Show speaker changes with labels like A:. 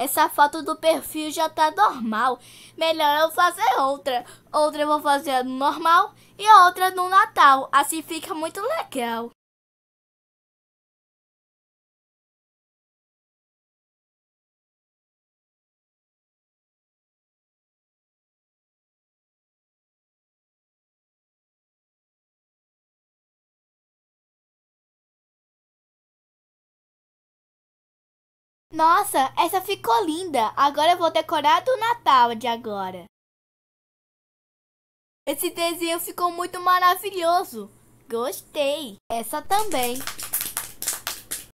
A: Essa foto do perfil já tá normal. Melhor eu fazer outra. Outra eu vou fazer no normal e outra no Natal. Assim fica
B: muito legal.
A: Nossa, essa ficou linda. Agora eu vou decorar do Natal de agora. Esse desenho ficou muito maravilhoso.
B: Gostei. Essa também.